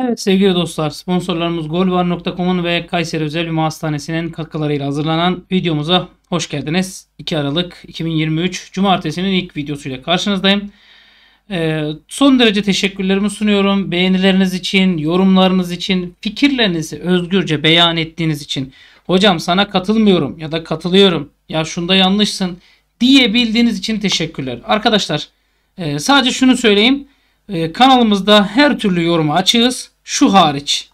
Evet sevgili dostlar sponsorlarımız golvar.com'un ve Kayseri Özel Ünlü Hastanesi'nin katkılarıyla hazırlanan videomuza hoş geldiniz. 2 Aralık 2023 Cumartesi'nin ilk videosuyla karşınızdayım. Ee, son derece teşekkürlerimi sunuyorum. Beğenileriniz için, yorumlarınız için, fikirlerinizi özgürce beyan ettiğiniz için. Hocam sana katılmıyorum ya da katılıyorum ya şunda yanlışsın diyebildiğiniz için teşekkürler. Arkadaşlar e, sadece şunu söyleyeyim. Ee, kanalımızda her türlü yoruma açığız. Şu hariç.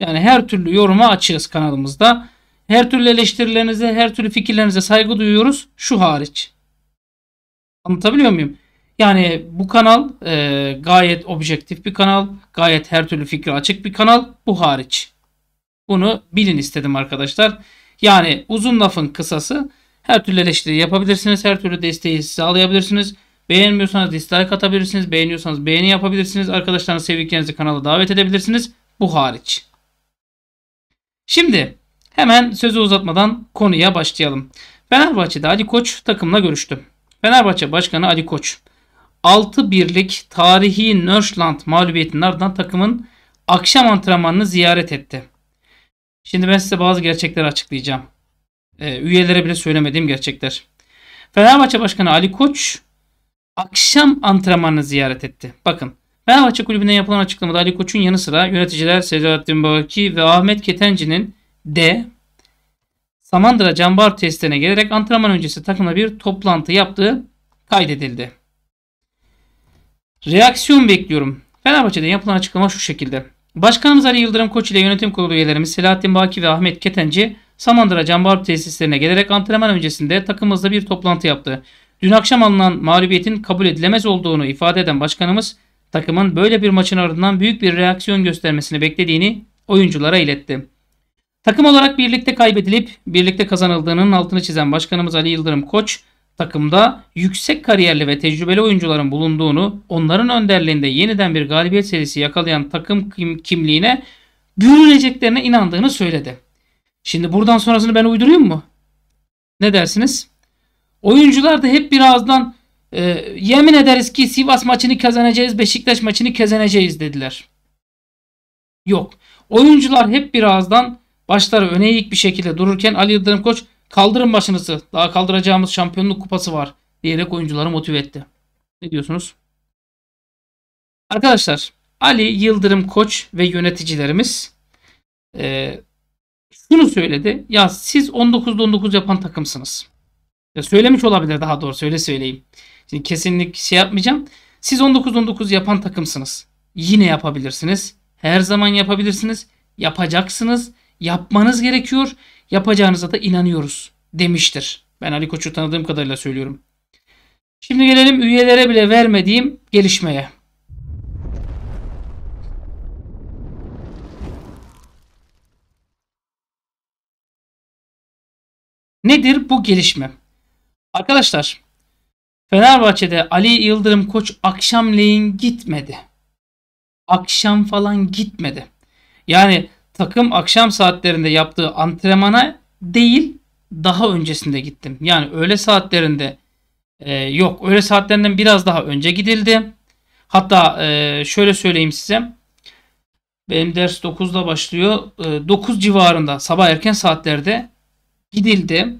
Yani her türlü yoruma açığız kanalımızda. Her türlü eleştirilerinize, her türlü fikirlerinize saygı duyuyoruz. Şu hariç. Anlatabiliyor muyum? Yani bu kanal e, gayet objektif bir kanal. Gayet her türlü fikri açık bir kanal. Bu hariç. Bunu bilin istedim arkadaşlar. Yani uzun lafın kısası her türlü eleştiri yapabilirsiniz. Her türlü desteği sağlayabilirsiniz. Beğenmiyorsanız dislike atabilirsiniz. Beğeniyorsanız beğeni yapabilirsiniz. Arkadaşlarınızı sevdiklerinizi kanala davet edebilirsiniz. Bu hariç. Şimdi hemen sözü uzatmadan konuya başlayalım. Fenerbahçe'de Ali Koç takımla görüştü. Fenerbahçe Başkanı Ali Koç 6 birlik tarihi Nörşland mağlubiyetinin ardından takımın akşam antrenmanını ziyaret etti. Şimdi ben size bazı gerçekleri açıklayacağım. Ee, üyelere bile söylemediğim gerçekler. Fenerbahçe Başkanı Ali Koç akşam antrenmanını ziyaret etti. Bakın Fenerbahçe Kulübü'ne yapılan açıklamada Ali Koç'un yanı sıra yöneticiler Selahattin Baki ve Ahmet Ketenci'nin de Samandıra Canbar testine gelerek antrenman öncesi takımla bir toplantı yaptığı kaydedildi. Reaksiyon bekliyorum. Fenerbahçe'den yapılan açıklama şu şekilde. Başkanımız Ali Yıldırım Koç ile yönetim kurulu üyelerimiz Selahattin Baki ve Ahmet Ketenci Samandıra Canbar tesislerine gelerek antrenman öncesinde takımımızla bir toplantı yaptı. Dün akşam alınan mağlubiyetin kabul edilemez olduğunu ifade eden başkanımız takımın böyle bir maçın ardından büyük bir reaksiyon göstermesini beklediğini oyunculara iletti. Takım olarak birlikte kaybedilip birlikte kazanıldığının altını çizen başkanımız Ali Yıldırım Koç, takımda yüksek kariyerli ve tecrübeli oyuncuların bulunduğunu, onların önderliğinde yeniden bir galibiyet serisi yakalayan takım kim kimliğine bürüneceklerine inandığını söyledi. Şimdi buradan sonrasını ben uyduruyor mu? Ne dersiniz? Oyuncular da hep birazdan e, yemin ederiz ki Sivas maçını kazanacağız, Beşiktaş maçını kazanacağız dediler. Yok. Oyuncular hep birazdan başları öne eğik bir şekilde dururken Ali Yıldırım Koç kaldırın başınızı daha kaldıracağımız şampiyonluk kupası var diyerek oyuncuları motive etti. Ne diyorsunuz? Arkadaşlar Ali Yıldırım Koç ve yöneticilerimiz e, şunu söyledi. Ya siz 19 19 yapan takımsınız. Ya söylemiş olabilir daha doğru öyle söyleyeyim. Şimdi kesinlik şey yapmayacağım. Siz 19-19 yapan takımsınız. Yine yapabilirsiniz. Her zaman yapabilirsiniz. Yapacaksınız. Yapmanız gerekiyor. Yapacağınıza da inanıyoruz demiştir. Ben Ali Koç'u tanıdığım kadarıyla söylüyorum. Şimdi gelelim üyelere bile vermediğim gelişmeye. Nedir bu gelişme? Arkadaşlar Fenerbahçe'de Ali Yıldırım Koç akşamleyin gitmedi. Akşam falan gitmedi. Yani takım akşam saatlerinde yaptığı antrenmana değil daha öncesinde gittim. Yani öğle saatlerinde e, yok öğle saatlerinden biraz daha önce gidildi. Hatta e, şöyle söyleyeyim size. Benim ders 9'da başlıyor. E, 9 civarında sabah erken saatlerde gidildi.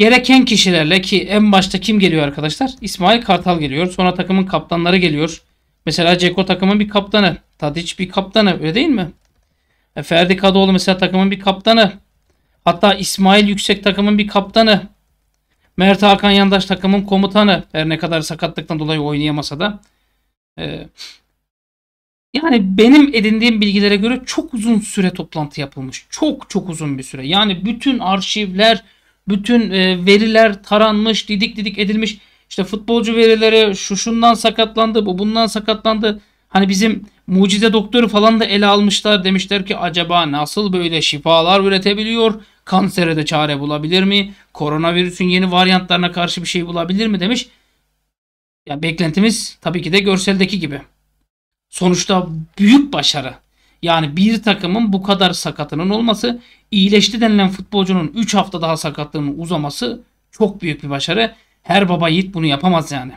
Gereken kişilerle ki en başta kim geliyor arkadaşlar? İsmail Kartal geliyor. Sonra takımın kaptanları geliyor. Mesela Ceko takımın bir kaptanı. Tadic bir kaptanı öyle değil mi? E, Ferdi Kadıoğlu mesela takımın bir kaptanı. Hatta İsmail Yüksek takımın bir kaptanı. Mert Hakan Yandaş takımın komutanı. Her ne kadar sakatlıktan dolayı oynayamasa da. E, yani benim edindiğim bilgilere göre çok uzun süre toplantı yapılmış. Çok çok uzun bir süre. Yani bütün arşivler, bütün e, veriler taranmış, didik didik edilmiş. İşte futbolcu verileri şu şundan sakatlandı, bu bundan sakatlandı. Hani bizim mucize doktoru falan da ele almışlar. Demişler ki acaba nasıl böyle şifalar üretebiliyor? Kansere de çare bulabilir mi? Koronavirüsün yeni varyantlarına karşı bir şey bulabilir mi demiş. Ya beklentimiz tabii ki de görseldeki gibi. Sonuçta büyük başarı. Yani bir takımın bu kadar sakatının olması iyileşti denilen futbolcunun 3 hafta daha sakatlığının uzaması çok büyük bir başarı. Her baba yiğit bunu yapamaz yani.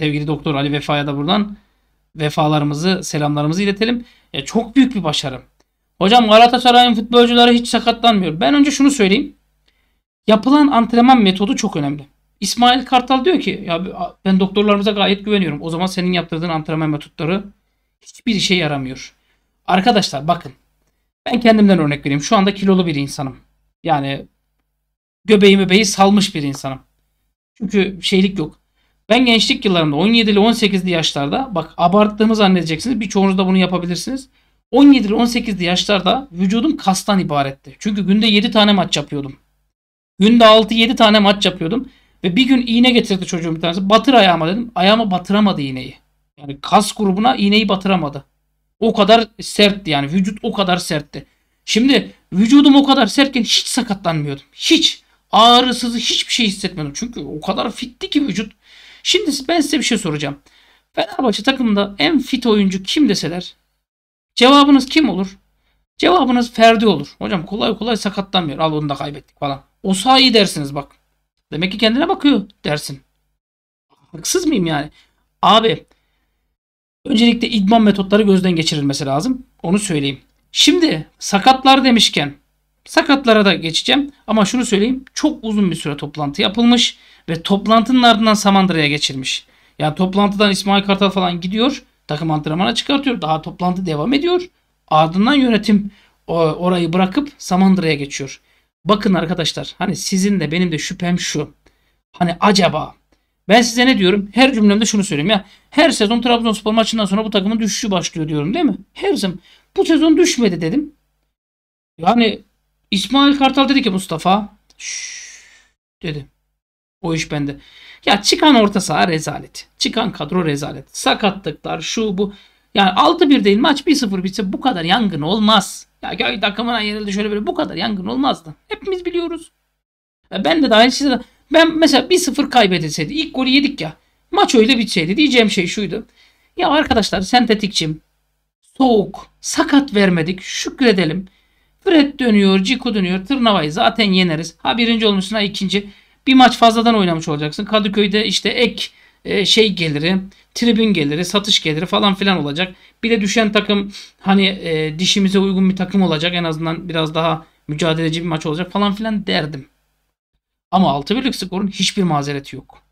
Sevgili Doktor Ali Vefa'ya da buradan vefalarımızı, selamlarımızı iletelim. Ya e, çok büyük bir başarı. Hocam Galatasaray'ın futbolcuları hiç sakatlanmıyor. Ben önce şunu söyleyeyim. Yapılan antrenman metodu çok önemli. İsmail Kartal diyor ki ya ben doktorlarımıza gayet güveniyorum. O zaman senin yaptırdığın antrenman metotları hiçbir işe yaramıyor. Arkadaşlar bakın ben kendimden örnek vereyim. Şu anda kilolu bir insanım. Yani göbeğimi beyi salmış bir insanım. Çünkü şeylik yok. Ben gençlik yıllarımda 17 ile 18'li yaşlarda bak abarttığımı zannedeceksiniz. Birçoğunuz da bunu yapabilirsiniz. 17 ile 18'li yaşlarda vücudum kastan ibaretti. Çünkü günde 7 tane maç yapıyordum. Günde 6-7 tane maç yapıyordum. Ve bir gün iğne getirdi çocuğum bir tanesi. Batır ayağıma dedim. Ayağıma batıramadı iğneyi. Yani kas grubuna iğneyi batıramadı. O kadar sertti yani vücut o kadar sertti. Şimdi vücudum o kadar sertken hiç sakatlanmıyordum. Hiç ağrısızı hiçbir şey hissetmiyordum Çünkü o kadar fitti ki vücut. Şimdi ben size bir şey soracağım. Fenerbahçe takımında en fit oyuncu kim deseler cevabınız kim olur? Cevabınız Ferdi olur. Hocam kolay kolay sakatlanmıyor. Al onu da kaybettik falan. O sahi dersiniz bak. Demek ki kendine bakıyor dersin. Haksız mıyım yani? Abi Öncelikle idman metotları gözden geçirilmesi lazım. Onu söyleyeyim. Şimdi sakatlar demişken sakatlara da geçeceğim. Ama şunu söyleyeyim. Çok uzun bir süre toplantı yapılmış ve toplantının ardından Samandıra'ya geçilmiş. Yani toplantıdan İsmail Kartal falan gidiyor. Takım antrenmana çıkartıyor. Daha toplantı devam ediyor. Ardından yönetim orayı bırakıp Samandıra'ya geçiyor. Bakın arkadaşlar hani sizin de benim de şüphem şu. Hani acaba ben size ne diyorum? Her cümlemde şunu söyleyeyim ya. Her sezon Trabzonspor maçından sonra bu takımın düşüşü başlıyor diyorum değil mi? Her sezon. Bu sezon düşmedi dedim. Yani İsmail Kartal dedi ki Mustafa şş, dedi. O iş bende. Ya çıkan orta saha rezalet. Çıkan kadro rezalet. Sakatlıklar şu bu. Yani 6-1 değil maç 1-0 bitse bu kadar yangın olmaz. Ya takımına yenildi şöyle böyle bu kadar yangın olmazdı. Hepimiz biliyoruz. Ya ben de daha dahil size ben mesela 1-0 kaybedilseydi ilk golü yedik ya. Maç öyle bitseydi diyeceğim şey şuydu. Ya arkadaşlar sentetikçim soğuk sakat vermedik şükredelim. Fred dönüyor, Ciku dönüyor. Tırnava'yı zaten yeneriz. Ha birinci olmuşsun ha ikinci. Bir maç fazladan oynamış olacaksın. Kadıköy'de işte ek e, şey geliri, tribün geliri, satış geliri falan filan olacak. Bir de düşen takım hani e, dişimize uygun bir takım olacak. En azından biraz daha mücadeleci bir maç olacak falan filan derdim. Ama 6 birlik skorun hiçbir mazereti yok.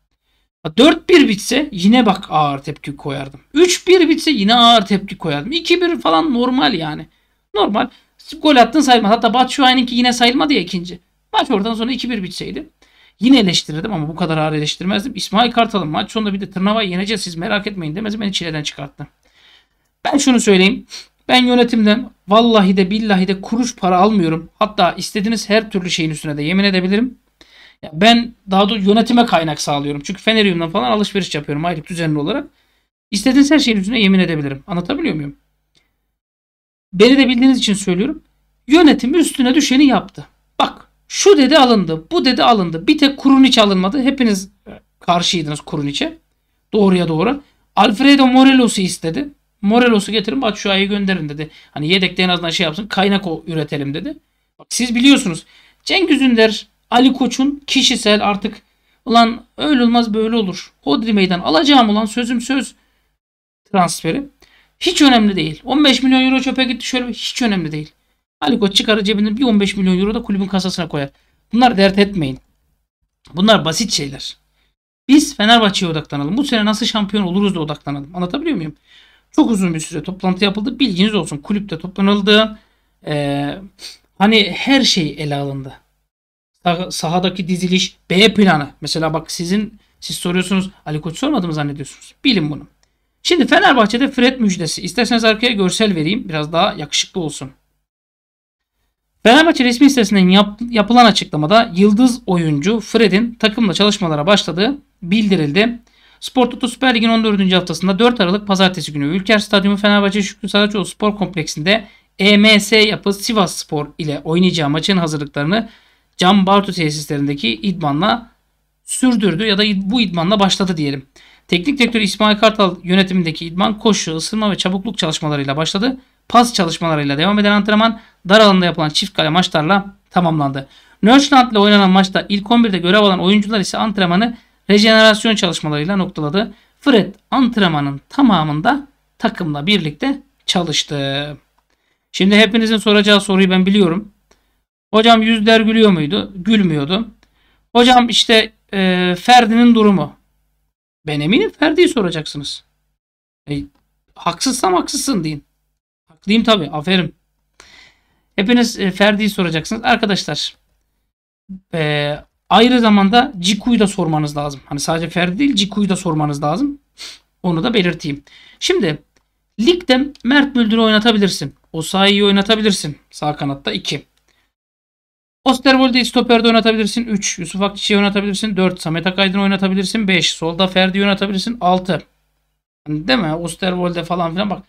4-1 bitse yine bak ağır tepki koyardım. 3-1 bitse yine ağır tepki koyardım. 2-1 falan normal yani. Normal. Gol attın sayılmaz. Hatta Batshuayi'ninki yine sayılmadı ya ikinci. Maç oradan sonra 2-1 bitseydi. Yine eleştirirdim ama bu kadar ağır eleştirmezdim. İsmail Kartal'ın maç sonunda bir de Tırnava'yı yeneceğiz siz merak etmeyin demez beni çileden çıkarttı. Ben şunu söyleyeyim. Ben yönetimden vallahi de billahi de kuruş para almıyorum. Hatta istediğiniz her türlü şeyin üstüne de yemin edebilirim. Ya ben daha doğrusu yönetime kaynak sağlıyorum. Çünkü Fenerium'dan falan alışveriş yapıyorum aylık düzenli olarak. İstediğiniz her şeyin üzerine yemin edebilirim. Anlatabiliyor muyum? Beni de bildiğiniz için söylüyorum. Yönetim üstüne düşeni yaptı. Bak şu dedi alındı, bu dedi alındı. Bir tek kurun Kurunic alınmadı. Hepiniz e, karşıydınız kurun Kurunic'e. Doğruya doğru. Alfredo Morelos'u istedi. Morelos'u getirin şu ayı gönderin dedi. Hani yedekte en azından şey yapsın kaynak o üretelim dedi. Bak, siz biliyorsunuz. Cengiz Ünder Ali Koç'un kişisel artık ulan öyle olmaz böyle olur. Hodri meydan alacağım olan sözüm söz transferi. Hiç önemli değil. 15 milyon euro çöpe gitti şöyle hiç önemli değil. Ali Koç çıkarır cebinden bir 15 milyon euro da kulübün kasasına koyar. Bunlar dert etmeyin. Bunlar basit şeyler. Biz Fenerbahçe'ye odaklanalım. Bu sene nasıl şampiyon oluruz da odaklanalım. Anlatabiliyor muyum? Çok uzun bir süre toplantı yapıldı. Bilginiz olsun. Kulüpte toplanıldı. Ee, hani her şey ele alındı sahadaki diziliş, B planı. Mesela bak sizin siz soruyorsunuz Ali Koç sormadı mı zannediyorsunuz? Bilin bunu. Şimdi Fenerbahçe'de Fred müjdesi. İsterseniz arkaya görsel vereyim. Biraz daha yakışıklı olsun. Fenerbahçe resmi sitesinden yap, yapılan açıklamada yıldız oyuncu Fred'in takımla çalışmalara başladığı bildirildi. Spor Toto Süper Lig'in 14. haftasında 4 Aralık Pazartesi günü Ülker Stadyumu Fenerbahçe Şükrü Saracoğlu Spor Kompleksinde EMS yapı Sivas Spor ile oynayacağı maçın hazırlıklarını Can Bartu tesislerindeki idmanla sürdürdü ya da bu idmanla başladı diyelim. Teknik direktör İsmail Kartal yönetimindeki idman koşu, ısırma ve çabukluk çalışmalarıyla başladı. Pas çalışmalarıyla devam eden antrenman dar alanda yapılan çift kale maçlarla tamamlandı. Nörçland ile oynanan maçta ilk 11'de görev alan oyuncular ise antrenmanı rejenerasyon çalışmalarıyla noktaladı. Fred antrenmanın tamamında takımla birlikte çalıştı. Şimdi hepinizin soracağı soruyu ben biliyorum. Hocam yüzler gülüyor muydu? Gülmüyordu. Hocam işte e, Ferdi'nin durumu. Ben eminim Ferdi'yi soracaksınız. E, haksızsam haksızsın deyin. Haklıyım tabii. Aferin. Hepiniz e, Ferdi'yi soracaksınız. Arkadaşlar e, ayrı zamanda Ciku'yu da sormanız lazım. Hani sadece Ferdi değil Ciku'yu da sormanız lazım. Onu da belirteyim. Şimdi ligde Mert Müldür'ü oynatabilirsin. Osayi'yi oynatabilirsin. Sağ kanatta 2. Osterwold'i stoperde oynatabilirsin. 3. Yusuf Akçiçek'i oynatabilirsin. 4. Samet Akaydın'ı oynatabilirsin. 5. Solda Ferdi'yi oynatabilirsin. 6. değil mi? Osterwold'e falan filan bak.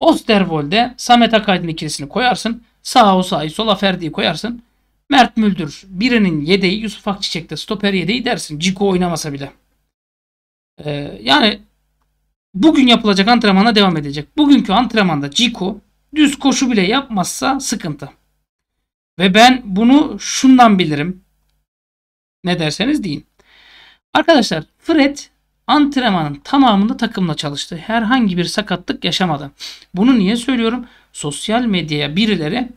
Osterwold'e Samet Akaydın ikilisini koyarsın. Sağa o sağı sola Ferdi'yi koyarsın. Mert Müldür birinin yedeği Yusuf Akçiçek'te stoper yedeği dersin. Ciko oynamasa bile. Ee, yani bugün yapılacak antrenmana devam edecek. Bugünkü antrenmanda Ciko düz koşu bile yapmazsa sıkıntı. Ve ben bunu şundan bilirim. Ne derseniz deyin. Arkadaşlar Fred antrenmanın tamamında takımla çalıştı. Herhangi bir sakatlık yaşamadı. Bunu niye söylüyorum? Sosyal medyaya birileri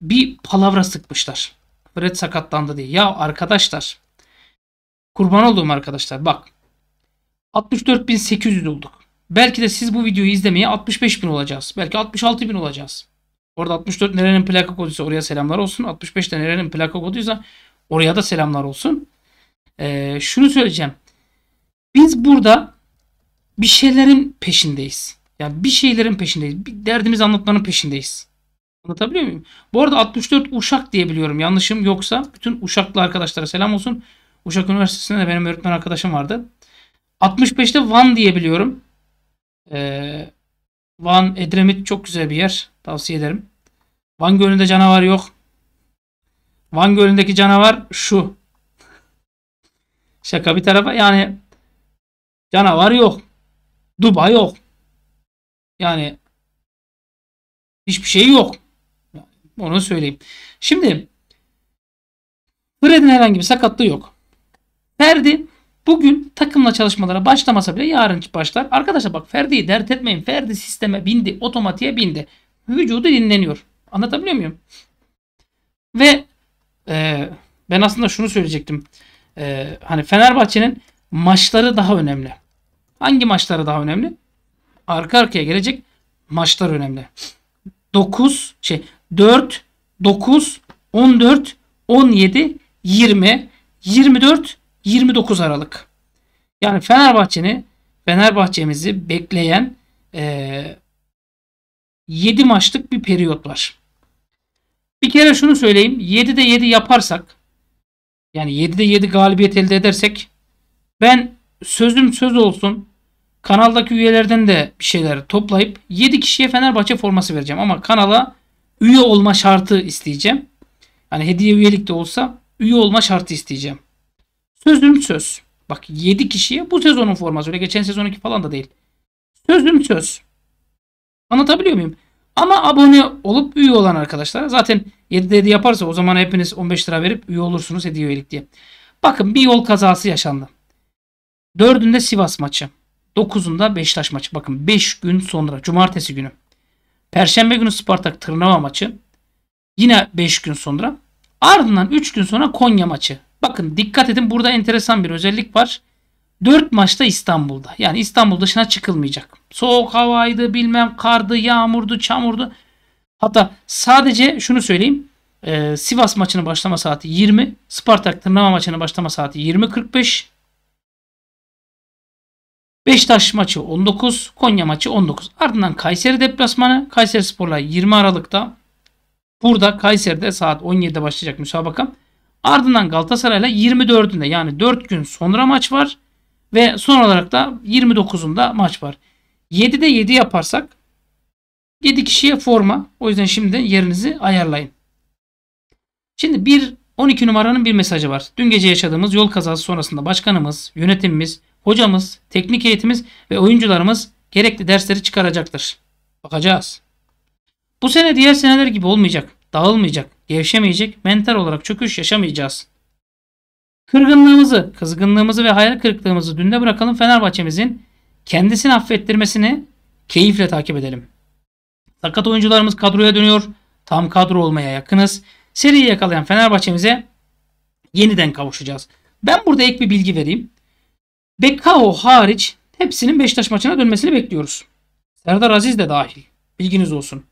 bir palavra sıkmışlar. Fred sakatlandı diye. Ya arkadaşlar kurban olduğum arkadaşlar bak 64.800 olduk. Belki de siz bu videoyu izlemeye 65.000 olacağız. Belki 66.000 olacağız. Orada 64 nerenin plaka koduysa oraya selamlar olsun. 65 de nerenin plaka koduysa oraya da selamlar olsun. Ee, şunu söyleyeceğim. Biz burada bir şeylerin peşindeyiz. Yani bir şeylerin peşindeyiz. Bir derdimizi anlatmanın peşindeyiz. Anlatabiliyor muyum? Bu arada 64 Uşak diye biliyorum. Yanlışım yoksa bütün Uşaklı arkadaşlara selam olsun. Uşak Üniversitesi'nde de benim öğretmen arkadaşım vardı. 65'te Van diye biliyorum. Ee, Van, Edremit çok güzel bir yer. Tavsiye ederim. Van Gölü'nde canavar yok. Van Gölü'ndeki canavar şu. Şaka bir tarafa yani canavar yok. Duba yok. Yani hiçbir şey yok. Onu söyleyeyim. Şimdi Fred'in herhangi bir sakatlığı yok. Ferdi Bugün takımla çalışmalara başlamasa bile yarın başlar. Arkadaşlar bak Ferdi'yi dert etmeyin. Ferdi sisteme bindi. Otomatiğe bindi. Vücudu dinleniyor. Anlatabiliyor muyum? Ve e, ben aslında şunu söyleyecektim. E, hani Fenerbahçe'nin maçları daha önemli. Hangi maçları daha önemli? Arka arkaya gelecek maçlar önemli. 9 şey 4 9 14 17 20 24 29 Aralık. Yani Fenerbahçe'ni Fenerbahçe'mizi bekleyen e, 7 maçlık bir periyot var. Bir kere şunu söyleyeyim. 7'de 7 yaparsak yani 7'de 7 galibiyet elde edersek ben sözüm söz olsun kanaldaki üyelerden de bir şeyler toplayıp 7 kişiye Fenerbahçe forması vereceğim ama kanala üye olma şartı isteyeceğim. Yani hediye üyelik de olsa üye olma şartı isteyeceğim. Sözüm söz. Bak 7 kişiye bu sezonun forması. Öyle geçen sezonunki falan da değil. Sözüm söz. Anlatabiliyor muyum? Ama abone olup üye olan arkadaşlar zaten 7'de 7 yaparsa o zaman hepiniz 15 lira verip üye olursunuz hediye üyelik diye. Bakın bir yol kazası yaşandı. 4'ünde Sivas maçı. 9'unda Beşiktaş maçı. Bakın 5 gün sonra cumartesi günü. Perşembe günü Spartak Tırnava maçı. Yine 5 gün sonra. Ardından 3 gün sonra Konya maçı. Bakın dikkat edin burada enteresan bir özellik var. 4 maçta İstanbul'da. Yani İstanbul dışına çıkılmayacak. Soğuk havaydı, bilmem kardı, yağmurdu, çamurdu. Hatta sadece şunu söyleyeyim. Ee, Sivas maçının başlama saati 20. Spartak Tırnava maçının başlama saati 20.45. Beşiktaş maçı 19. Konya maçı 19. Ardından Kayseri deplasmanı. Kayseri Spor'la 20 Aralık'ta. Burada Kayseri'de saat 17'de başlayacak müsabakam. Ardından Galatasaray'la 24'ünde yani 4 gün sonra maç var. Ve son olarak da 29'unda maç var. 7'de 7 yaparsak 7 kişiye forma. O yüzden şimdi yerinizi ayarlayın. Şimdi bir 12 numaranın bir mesajı var. Dün gece yaşadığımız yol kazası sonrasında başkanımız, yönetimimiz, hocamız, teknik eğitimimiz ve oyuncularımız gerekli dersleri çıkaracaktır. Bakacağız. Bu sene diğer seneler gibi olmayacak, dağılmayacak gevşemeyecek, mental olarak çöküş yaşamayacağız. Kırgınlığımızı, kızgınlığımızı ve hayal kırıklığımızı dünde bırakalım Fenerbahçe'mizin kendisini affettirmesini keyifle takip edelim. Sakat oyuncularımız kadroya dönüyor. Tam kadro olmaya yakınız. Seriyi yakalayan Fenerbahçe'mize yeniden kavuşacağız. Ben burada ek bir bilgi vereyim. Bekao hariç hepsinin Beşiktaş maçına dönmesini bekliyoruz. Serdar Aziz de dahil. Bilginiz olsun.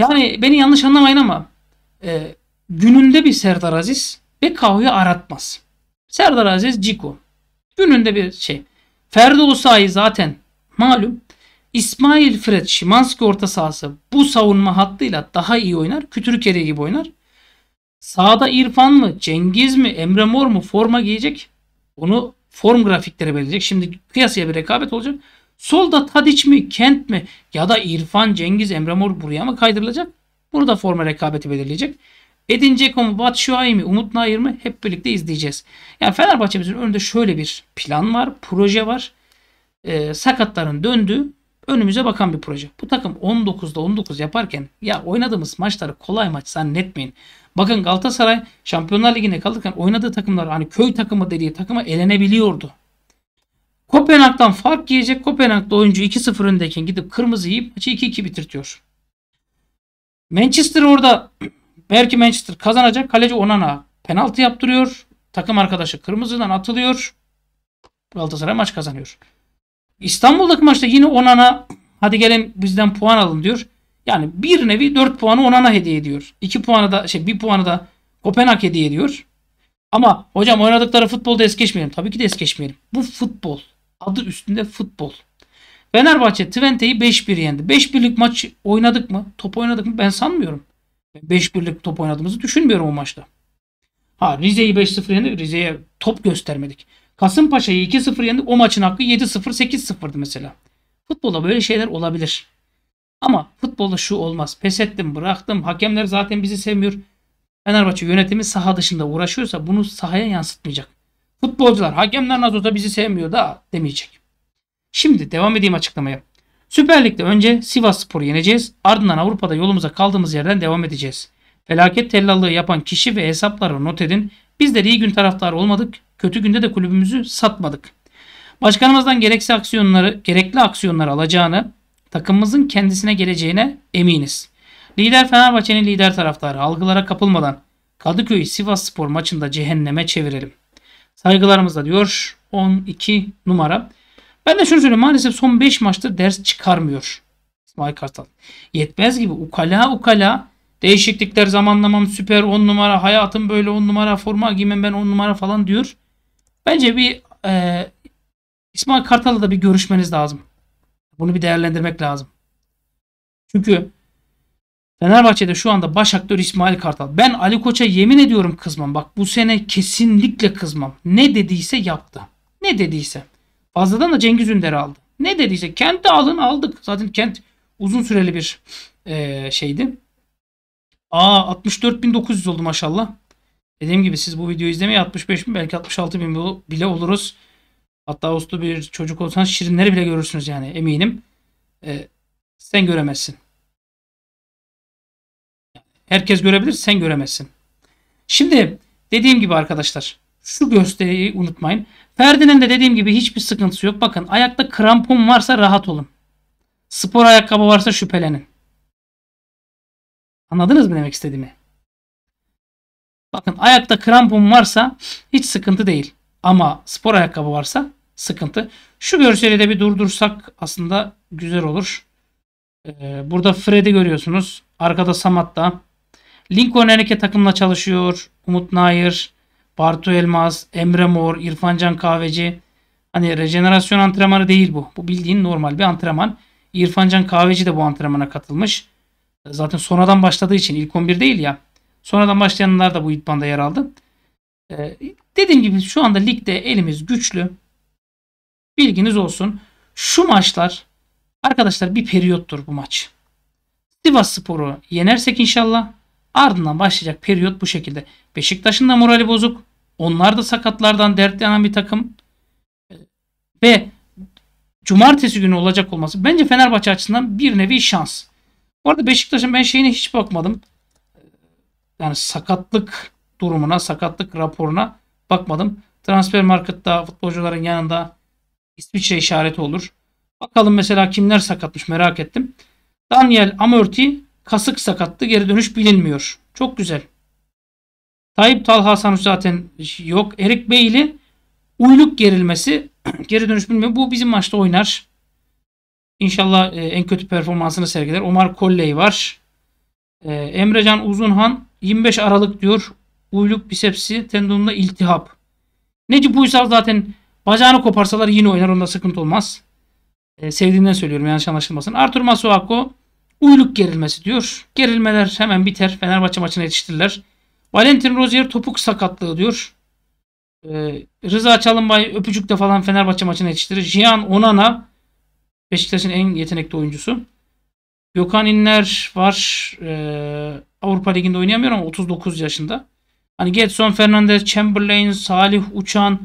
Yani beni yanlış anlamayın ama e, gününde bir Serdar Aziz Bekao'yu aratmaz. Serdar Aziz Ciko. Gününde bir şey. Ferdi Osayi zaten malum. İsmail Fred Şimanski orta sahası bu savunma hattıyla daha iyi oynar. Kütürük eriği gibi oynar. Sağda İrfan mı, Cengiz mi, Emre Mor mu forma giyecek? Onu form grafikleri belirleyecek. Şimdi kıyasıya bir rekabet olacak. Solda Tadic mi, Kent mi ya da İrfan, Cengiz, Emre Mor buraya mı kaydırılacak? Burada forma rekabeti belirleyecek. Edin Dzeko mu, Batu mi, Umut Nayır mı hep birlikte izleyeceğiz. Yani Fenerbahçe'mizin önünde şöyle bir plan var, proje var. Ee, sakatların döndüğü önümüze bakan bir proje. Bu takım 19'da 19 yaparken ya oynadığımız maçları kolay maç zannetmeyin. Bakın Galatasaray Şampiyonlar Ligi'ne kalırken oynadığı takımlar hani köy takımı dediği takıma elenebiliyordu. Kopenhag'dan fark yiyecek. Kopenhag'da oyuncu 2-0 öndeyken gidip kırmızı yiyip maçı 2-2 bitirtiyor. Manchester orada belki Manchester kazanacak. Kaleci Onana penaltı yaptırıyor. Takım arkadaşı kırmızıdan atılıyor. Galatasaray maç kazanıyor. İstanbul'daki maçta yine Onana hadi gelin bizden puan alın diyor. Yani bir nevi 4 puanı Onana hediye ediyor. 2 puanı da şey 1 puanı da Kopenhag hediye ediyor. Ama hocam oynadıkları futbolda es geçmeyelim. Tabii ki de es geçmeyelim. Bu futbol. Adı üstünde futbol. Fenerbahçe Twente'yi 5-1 yendi. 5-1'lik maç oynadık mı? Top oynadık mı? Ben sanmıyorum. 5-1'lik top oynadığımızı düşünmüyorum o maçta. Ha Rize'yi 5-0 yendi. Rize'ye top göstermedik. Kasımpaşa'yı 2-0 yendi. O maçın hakkı 7-0 8-0'dı mesela. Futbolda böyle şeyler olabilir. Ama futbolda şu olmaz. Pes ettim, bıraktım. Hakemler zaten bizi sevmiyor. Fenerbahçe yönetimi saha dışında uğraşıyorsa bunu sahaya yansıtmayacak. Futbolcular hakemler nasıl olsa bizi sevmiyor da demeyecek. Şimdi devam edeyim açıklamaya. Süper Lig'de önce Sivas Spor'u yeneceğiz. Ardından Avrupa'da yolumuza kaldığımız yerden devam edeceğiz. Felaket tellallığı yapan kişi ve hesapları not edin. Biz de iyi gün taraftarı olmadık. Kötü günde de kulübümüzü satmadık. Başkanımızdan gerekli aksiyonları, gerekli aksiyonları alacağını, takımımızın kendisine geleceğine eminiz. Lider Fenerbahçe'nin lider taraftarı algılara kapılmadan Kadıköy Sivas Spor maçında cehenneme çevirelim. Saygılarımızla diyor 12 numara. Ben de şunu söyleyeyim maalesef son 5 maçtır ders çıkarmıyor. İsmail Kartal. Yetmez gibi ukala ukala değişiklikler zamanlamam süper 10 numara hayatım böyle 10 numara forma giymem ben 10 numara falan diyor. Bence bir e, İsmail Kartal'la da bir görüşmeniz lazım. Bunu bir değerlendirmek lazım. Çünkü Fenerbahçe'de şu anda baş aktör İsmail Kartal. Ben Ali Koç'a yemin ediyorum kızmam. Bak bu sene kesinlikle kızmam. Ne dediyse yaptı. Ne dediyse. Fazladan da Cengiz Ünder aldı. Ne dediyse. Kent'i alın aldık. Zaten Kent uzun süreli bir e, şeydi. Aa 64.900 oldu maşallah. Dediğim gibi siz bu videoyu izlemeye 65 bin belki 66 bin bile oluruz. Hatta uslu bir çocuk olsan şirinleri bile görürsünüz yani eminim. Ee, sen göremezsin. Herkes görebilir, sen göremezsin. Şimdi dediğim gibi arkadaşlar şu gösteriyi unutmayın. Ferdi'nin de dediğim gibi hiçbir sıkıntısı yok. Bakın ayakta krampon varsa rahat olun. Spor ayakkabı varsa şüphelenin. Anladınız mı demek istediğimi? Bakın ayakta krampon varsa hiç sıkıntı değil. Ama spor ayakkabı varsa sıkıntı. Şu görseli de bir durdursak aslında güzel olur. Ee, burada Fred'i görüyorsunuz. Arkada Samat'ta. Lincoln Eneke takımla çalışıyor. Umut Nair, Bartu Elmas, Emre Mor, İrfancan Kahveci. Hani rejenerasyon antrenmanı değil bu. Bu bildiğin normal bir antrenman. İrfancan Kahveci de bu antrenmana katılmış. Zaten sonradan başladığı için ilk 11 değil ya. Sonradan başlayanlar da bu idmanda yer aldı. Ee, dediğim gibi şu anda ligde elimiz güçlü. Bilginiz olsun. Şu maçlar arkadaşlar bir periyottur bu maç. Sivas Sporu yenersek inşallah Ardından başlayacak periyot bu şekilde. Beşiktaş'ın da morali bozuk. Onlar da sakatlardan dertlenen bir takım. Ee, ve cumartesi günü olacak olması bence Fenerbahçe açısından bir nevi şans. Bu arada Beşiktaş'ın ben şeyine hiç bakmadım. Ee, yani sakatlık durumuna, sakatlık raporuna bakmadım. Transfer marketta futbolcuların yanında İsviçre işareti olur. Bakalım mesela kimler sakatmış merak ettim. Daniel Amorti Kasık sakattı geri dönüş bilinmiyor. Çok güzel. Tayyip Talha Sanuç zaten yok. Erik Beyli uyluk gerilmesi geri dönüş bilmiyor. Bu bizim maçta oynar. İnşallah e, en kötü performansını sergiler. Omar Kolley var. E, Emrecan Uzunhan 25 Aralık diyor. Uyluk bisepsi tendonunda iltihap. Necip Uysal zaten bacağını koparsalar yine oynar. Onda sıkıntı olmaz. E, sevdiğinden söylüyorum yanlış anlaşılmasın. Artur Masuako Uyluk gerilmesi diyor. Gerilmeler hemen biter. Fenerbahçe maçına yetiştirirler. Valentin Rozier topuk sakatlığı diyor. Ee, Rıza Çalınbay öpücükte falan Fenerbahçe maçına yetiştirir. Jian Onana Beşiktaş'ın en yetenekli oyuncusu. Gökhan İnler var. Ee, Avrupa Ligi'nde oynayamıyor ama 39 yaşında. Hani Getson Fernandez, Chamberlain, Salih Uçan,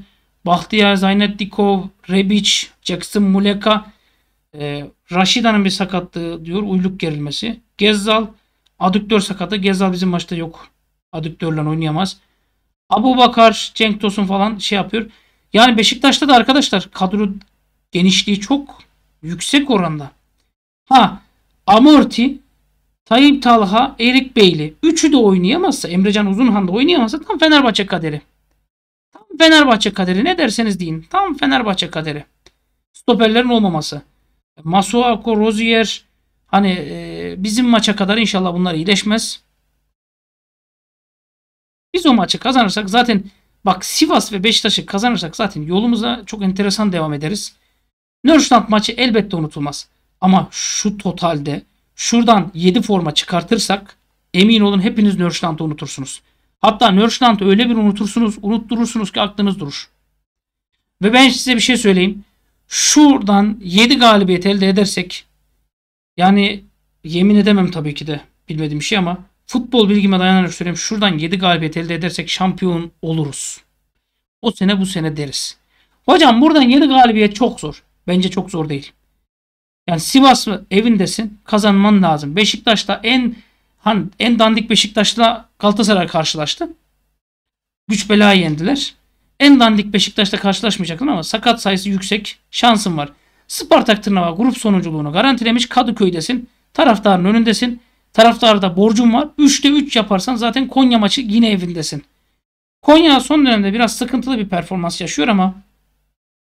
Bahtiyar Zaynetdikov, Rebic, Jackson Muleka, e, Raşida'nın bir sakatlığı diyor. Uyluk gerilmesi. Gezzal adüktör sakatı. Gezzal bizim maçta yok. Adüktörle oynayamaz. Abu Bakar, Cenk Tosun falan şey yapıyor. Yani Beşiktaş'ta da arkadaşlar kadro genişliği çok yüksek oranda. Ha Amorti, Tayyip Talha, Erik Beyli. Üçü de oynayamazsa, Emrecan Uzunhan da oynayamazsa tam Fenerbahçe kaderi. Tam Fenerbahçe kaderi ne derseniz deyin. Tam Fenerbahçe kaderi. Stoperlerin olmaması. Masuako, Rozier hani e, bizim maça kadar inşallah bunlar iyileşmez. Biz o maçı kazanırsak zaten bak Sivas ve Beşiktaş'ı kazanırsak zaten yolumuza çok enteresan devam ederiz. Nürnberg maçı elbette unutulmaz. Ama şu totalde şuradan 7 forma çıkartırsak emin olun hepiniz Nürnberg'i unutursunuz. Hatta Nürnberg'i öyle bir unutursunuz, unutturursunuz ki aklınız durur. Ve ben size bir şey söyleyeyim şuradan 7 galibiyet elde edersek yani yemin edemem tabii ki de bilmediğim şey ama futbol bilgime dayanarak söyleyeyim. Şuradan 7 galibiyet elde edersek şampiyon oluruz. O sene bu sene deriz. Hocam buradan 7 galibiyet çok zor. Bence çok zor değil. Yani Sivas mı evindesin kazanman lazım. Beşiktaş'ta en hani en dandik Beşiktaş'la Galatasaray karşılaştı. Güç bela yendiler. En dandik Beşiktaş'ta karşılaşmayacaktın ama sakat sayısı yüksek. Şansın var. Spartak Tırnava grup sonuculuğunu garantilemiş. Kadıköy'desin. Taraftarın önündesin. Taraftarda borcun var. 3'te 3 yaparsan zaten Konya maçı yine evindesin. Konya son dönemde biraz sıkıntılı bir performans yaşıyor ama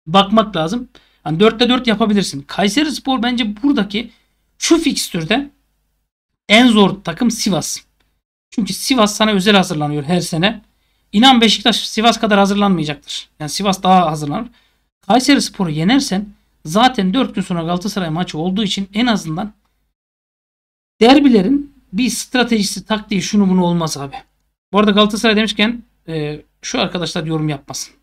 bakmak lazım. Yani 4'te 4 yapabilirsin. Kayseri Spor bence buradaki şu fikstürde en zor takım Sivas. Çünkü Sivas sana özel hazırlanıyor her sene. İnan Beşiktaş Sivas kadar hazırlanmayacaktır. Yani Sivas daha hazırlanır. Kayseri Spor'u yenersen zaten 4 gün sonra Galatasaray maçı olduğu için en azından derbilerin bir stratejisi, taktiği şunu bunu olmaz abi. Bu arada Galatasaray demişken e, şu arkadaşlar yorum yapmasın.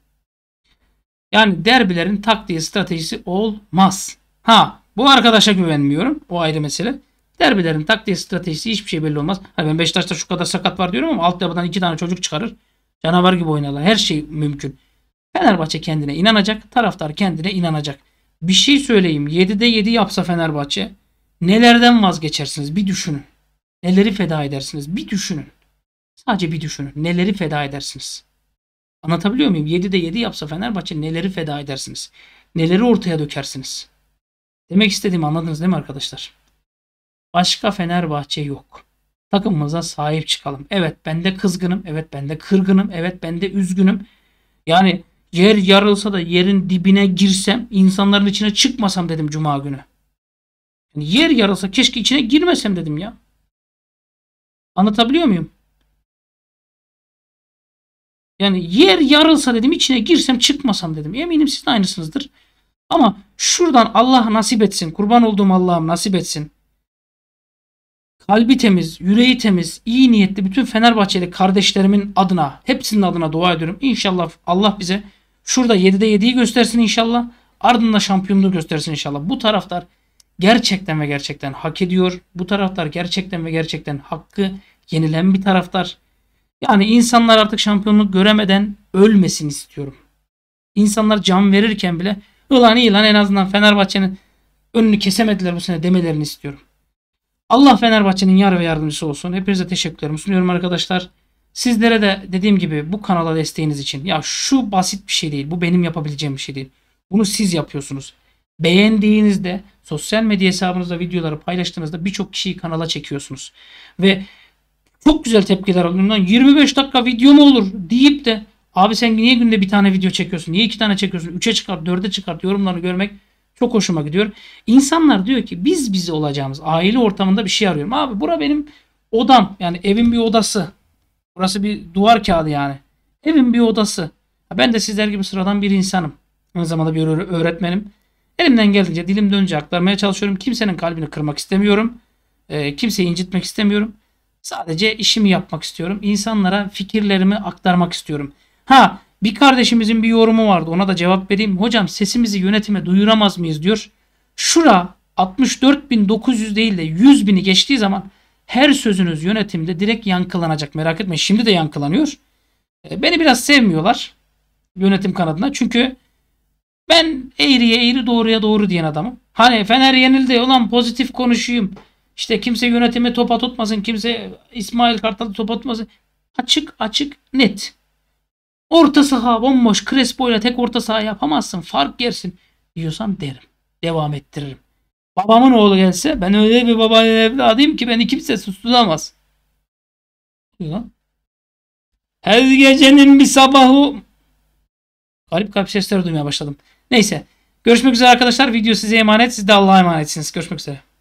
Yani derbilerin taktiği, stratejisi olmaz. Ha bu arkadaşa güvenmiyorum. O ayrı mesele. Derbilerin taktiği, stratejisi hiçbir şey belli olmaz. Hani ben Beşiktaş'ta şu kadar sakat var diyorum ama alt altyapıdan iki tane çocuk çıkarır. Canavar gibi oynadılar. Her şey mümkün. Fenerbahçe kendine inanacak. Taraftar kendine inanacak. Bir şey söyleyeyim. 7'de 7 yapsa Fenerbahçe nelerden vazgeçersiniz? Bir düşünün. Neleri feda edersiniz? Bir düşünün. Sadece bir düşünün. Neleri feda edersiniz? Anlatabiliyor muyum? 7'de 7 yapsa Fenerbahçe neleri feda edersiniz? Neleri ortaya dökersiniz? Demek istediğimi anladınız değil mi arkadaşlar? Başka Fenerbahçe yok takımımıza sahip çıkalım. Evet ben de kızgınım. Evet ben de kırgınım. Evet ben de üzgünüm. Yani yer yarılsa da yerin dibine girsem insanların içine çıkmasam dedim cuma günü. Yani yer yarılsa keşke içine girmesem dedim ya. Anlatabiliyor muyum? Yani yer yarılsa dedim içine girsem çıkmasam dedim. Eminim siz de aynısınızdır. Ama şuradan Allah nasip etsin. Kurban olduğum Allah'ım nasip etsin kalbi temiz, yüreği temiz, iyi niyetli bütün Fenerbahçeli kardeşlerimin adına, hepsinin adına dua ediyorum. İnşallah Allah bize şurada 7'de 7'yi göstersin inşallah. Ardından şampiyonluğu göstersin inşallah. Bu taraftar gerçekten ve gerçekten hak ediyor. Bu taraftar gerçekten ve gerçekten hakkı yenilen bir taraftar. Yani insanlar artık şampiyonluk göremeden ölmesin istiyorum. İnsanlar can verirken bile ulan iyi lan en azından Fenerbahçe'nin önünü kesemediler bu sene demelerini istiyorum. Allah Fenerbahçe'nin yar ve yardımcısı olsun. Hepinize teşekkürlerimi sunuyorum arkadaşlar. Sizlere de dediğim gibi bu kanala desteğiniz için ya şu basit bir şey değil. Bu benim yapabileceğim bir şey değil. Bunu siz yapıyorsunuz. Beğendiğinizde sosyal medya hesabınızda videoları paylaştığınızda birçok kişiyi kanala çekiyorsunuz. Ve çok güzel tepkiler alıyorum. 25 dakika video mu olur deyip de abi sen niye günde bir tane video çekiyorsun? Niye iki tane çekiyorsun? Üçe çıkart, dörde çıkart yorumlarını görmek çok hoşuma gidiyor. İnsanlar diyor ki biz bizi olacağımız aile ortamında bir şey arıyorum. Abi bura benim odam. Yani evin bir odası. Burası bir duvar kağıdı yani. Evin bir odası. Ben de sizler gibi sıradan bir insanım. Aynı zamanda bir öğretmenim. Elimden geldiğince dilim dönünce aktarmaya çalışıyorum. Kimsenin kalbini kırmak istemiyorum. E, kimseyi incitmek istemiyorum. Sadece işimi yapmak istiyorum. İnsanlara fikirlerimi aktarmak istiyorum. Ha bir kardeşimizin bir yorumu vardı. Ona da cevap vereyim. Hocam sesimizi yönetime duyuramaz mıyız diyor. Şura 64.900 değil de 100 bini geçtiği zaman her sözünüz yönetimde direkt yankılanacak. Merak etme şimdi de yankılanıyor. E, beni biraz sevmiyorlar yönetim kanadına. Çünkü ben eğriye eğri doğruya doğru diyen adamım. Hani Fener yenildi ulan pozitif konuşayım. İşte kimse yönetimi topa tutmasın. Kimse İsmail Kartal'ı topa tutmasın. Açık açık net. Orta saha bomboş Crespo ile tek orta saha yapamazsın. Fark yersin Diyorsam derim. Devam ettiririm. Babamın oğlu gelse ben öyle bir babayla evladıyım ki beni kimse susturamaz. Her gecenin bir sabahı garip garip sesler duymaya başladım. Neyse. Görüşmek üzere arkadaşlar. Video size emanet. Siz de Allah'a emanetsiniz. Görüşmek üzere.